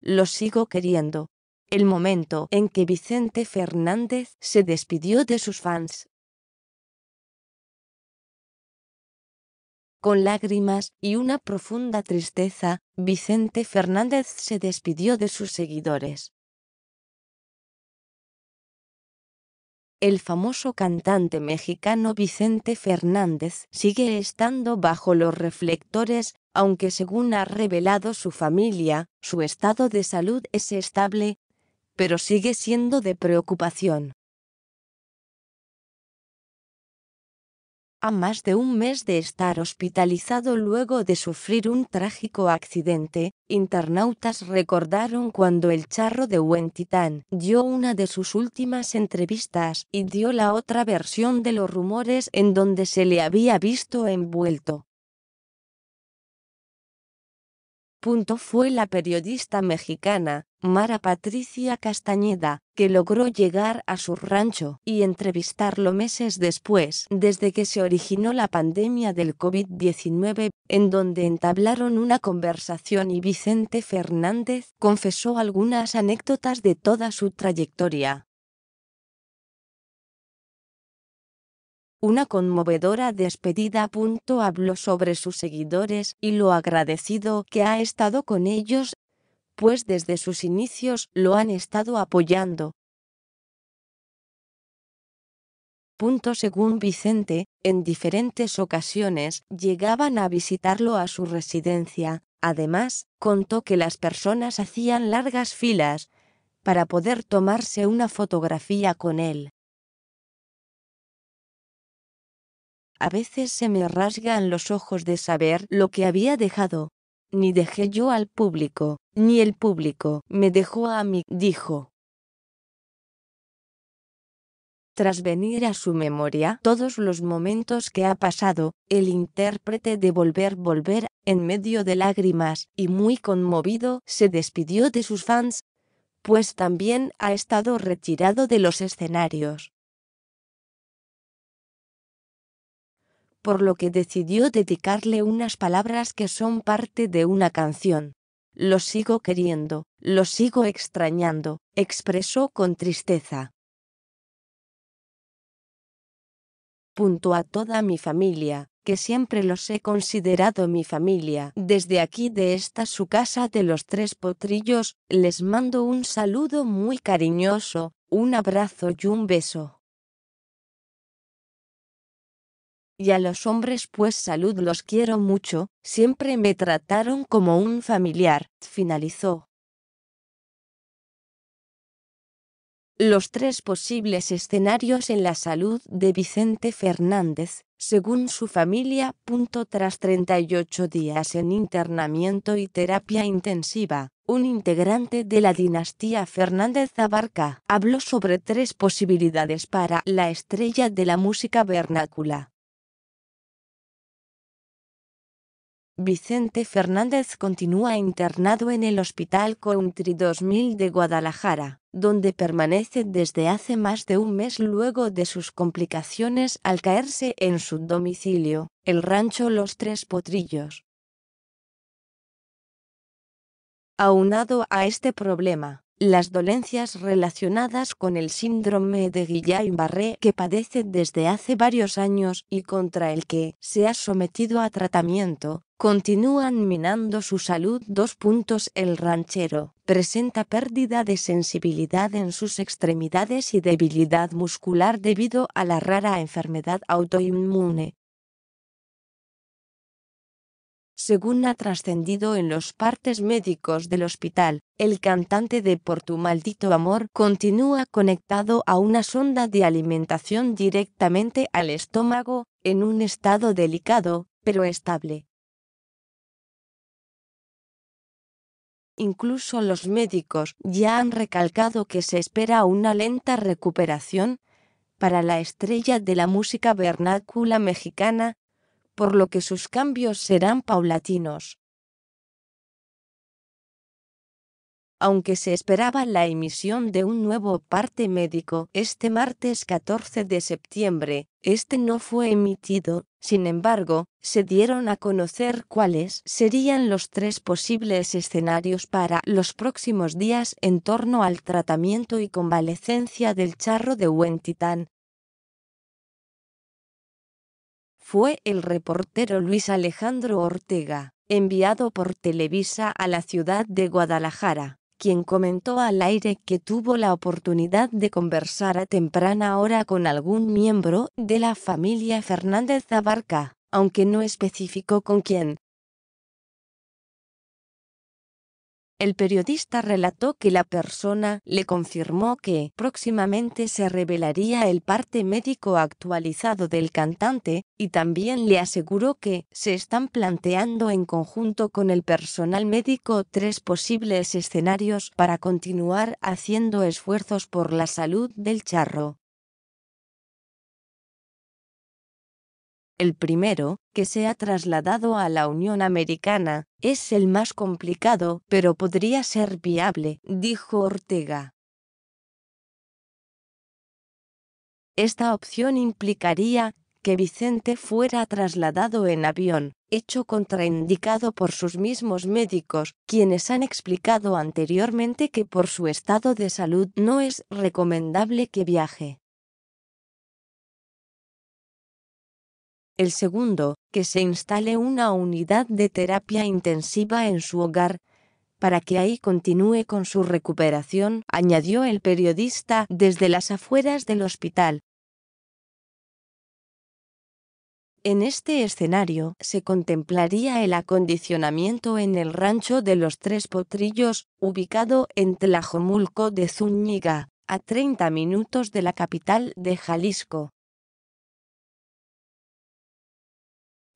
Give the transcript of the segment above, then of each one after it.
Lo sigo queriendo. El momento en que Vicente Fernández se despidió de sus fans. Con lágrimas y una profunda tristeza, Vicente Fernández se despidió de sus seguidores. El famoso cantante mexicano Vicente Fernández sigue estando bajo los reflectores aunque según ha revelado su familia, su estado de salud es estable, pero sigue siendo de preocupación. A más de un mes de estar hospitalizado luego de sufrir un trágico accidente, internautas recordaron cuando el charro de Huentitán dio una de sus últimas entrevistas y dio la otra versión de los rumores en donde se le había visto envuelto. Punto fue la periodista mexicana, Mara Patricia Castañeda, que logró llegar a su rancho y entrevistarlo meses después, desde que se originó la pandemia del COVID-19, en donde entablaron una conversación y Vicente Fernández confesó algunas anécdotas de toda su trayectoria. Una conmovedora despedida. Habló sobre sus seguidores y lo agradecido que ha estado con ellos, pues desde sus inicios lo han estado apoyando. según Vicente, en diferentes ocasiones llegaban a visitarlo a su residencia. Además, contó que las personas hacían largas filas para poder tomarse una fotografía con él. A veces se me rasgan los ojos de saber lo que había dejado. Ni dejé yo al público, ni el público me dejó a mí, dijo. Tras venir a su memoria todos los momentos que ha pasado, el intérprete de Volver Volver, en medio de lágrimas y muy conmovido, se despidió de sus fans, pues también ha estado retirado de los escenarios. por lo que decidió dedicarle unas palabras que son parte de una canción. Lo sigo queriendo, lo sigo extrañando, expresó con tristeza. Punto a toda mi familia, que siempre los he considerado mi familia. Desde aquí de esta su casa de los tres potrillos, les mando un saludo muy cariñoso, un abrazo y un beso. y a los hombres pues salud los quiero mucho, siempre me trataron como un familiar, finalizó. Los tres posibles escenarios en la salud de Vicente Fernández, según su familia. tras 38 días en internamiento y terapia intensiva, un integrante de la dinastía Fernández Abarca habló sobre tres posibilidades para la estrella de la música vernácula. Vicente Fernández continúa internado en el Hospital Country 2000 de Guadalajara, donde permanece desde hace más de un mes luego de sus complicaciones al caerse en su domicilio, el rancho Los Tres Potrillos. Aunado a este problema, las dolencias relacionadas con el síndrome de Guillain-Barré que padece desde hace varios años y contra el que se ha sometido a tratamiento, Continúan minando su salud. Dos puntos. El ranchero presenta pérdida de sensibilidad en sus extremidades y debilidad muscular debido a la rara enfermedad autoinmune. Según ha trascendido en los partes médicos del hospital, el cantante de Por tu maldito amor continúa conectado a una sonda de alimentación directamente al estómago, en un estado delicado, pero estable. Incluso los médicos ya han recalcado que se espera una lenta recuperación para la estrella de la música vernácula mexicana, por lo que sus cambios serán paulatinos. aunque se esperaba la emisión de un nuevo parte médico este martes 14 de septiembre, este no fue emitido, sin embargo, se dieron a conocer cuáles serían los tres posibles escenarios para los próximos días en torno al tratamiento y convalecencia del charro de Huentitán. Fue el reportero Luis Alejandro Ortega, enviado por Televisa a la ciudad de Guadalajara quien comentó al aire que tuvo la oportunidad de conversar a temprana hora con algún miembro de la familia Fernández Abarca, aunque no especificó con quién. El periodista relató que la persona le confirmó que próximamente se revelaría el parte médico actualizado del cantante, y también le aseguró que se están planteando en conjunto con el personal médico tres posibles escenarios para continuar haciendo esfuerzos por la salud del charro. El primero, que se ha trasladado a la Unión Americana, es el más complicado, pero podría ser viable, dijo Ortega. Esta opción implicaría que Vicente fuera trasladado en avión, hecho contraindicado por sus mismos médicos, quienes han explicado anteriormente que por su estado de salud no es recomendable que viaje. El segundo, que se instale una unidad de terapia intensiva en su hogar, para que ahí continúe con su recuperación, añadió el periodista desde las afueras del hospital. En este escenario se contemplaría el acondicionamiento en el rancho de los Tres Potrillos, ubicado en Tlajomulco de Zúñiga, a 30 minutos de la capital de Jalisco.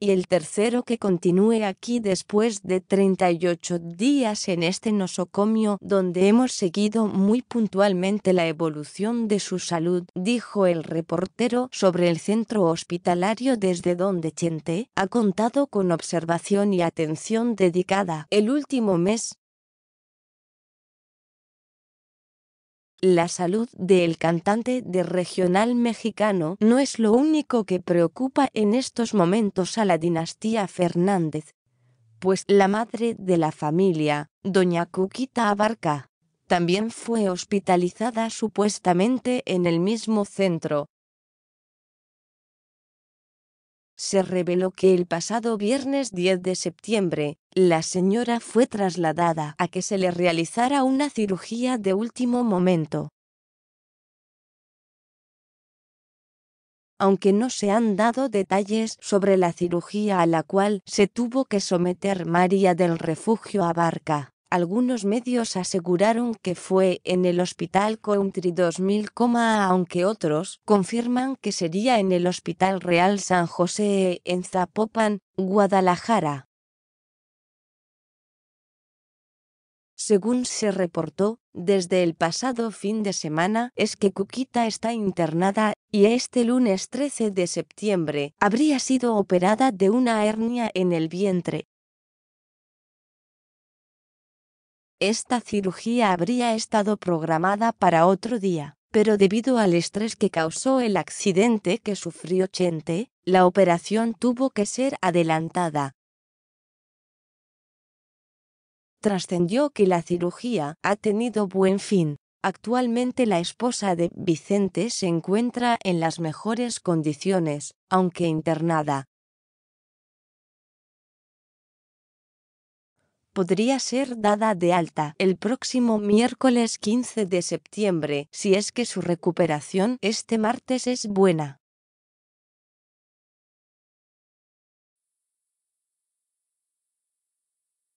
y el tercero que continúe aquí después de 38 días en este nosocomio donde hemos seguido muy puntualmente la evolución de su salud, dijo el reportero sobre el centro hospitalario desde donde Chente ha contado con observación y atención dedicada. El último mes, La salud del cantante de regional mexicano no es lo único que preocupa en estos momentos a la dinastía Fernández, pues la madre de la familia, doña Cuquita Abarca, también fue hospitalizada supuestamente en el mismo centro, se reveló que el pasado viernes 10 de septiembre, la señora fue trasladada a que se le realizara una cirugía de último momento. aunque no se han dado detalles sobre la cirugía a la cual se tuvo que someter María del Refugio Abarca. Algunos medios aseguraron que fue en el Hospital Country 2000, aunque otros confirman que sería en el Hospital Real San José en Zapopan, Guadalajara. Según se reportó, desde el pasado fin de semana es que Cuquita está internada y este lunes 13 de septiembre habría sido operada de una hernia en el vientre, Esta cirugía habría estado programada para otro día, pero debido al estrés que causó el accidente que sufrió Chente, la operación tuvo que ser adelantada. Trascendió que la cirugía ha tenido buen fin. Actualmente la esposa de Vicente se encuentra en las mejores condiciones, aunque internada. podría ser dada de alta el próximo miércoles 15 de septiembre si es que su recuperación este martes es buena.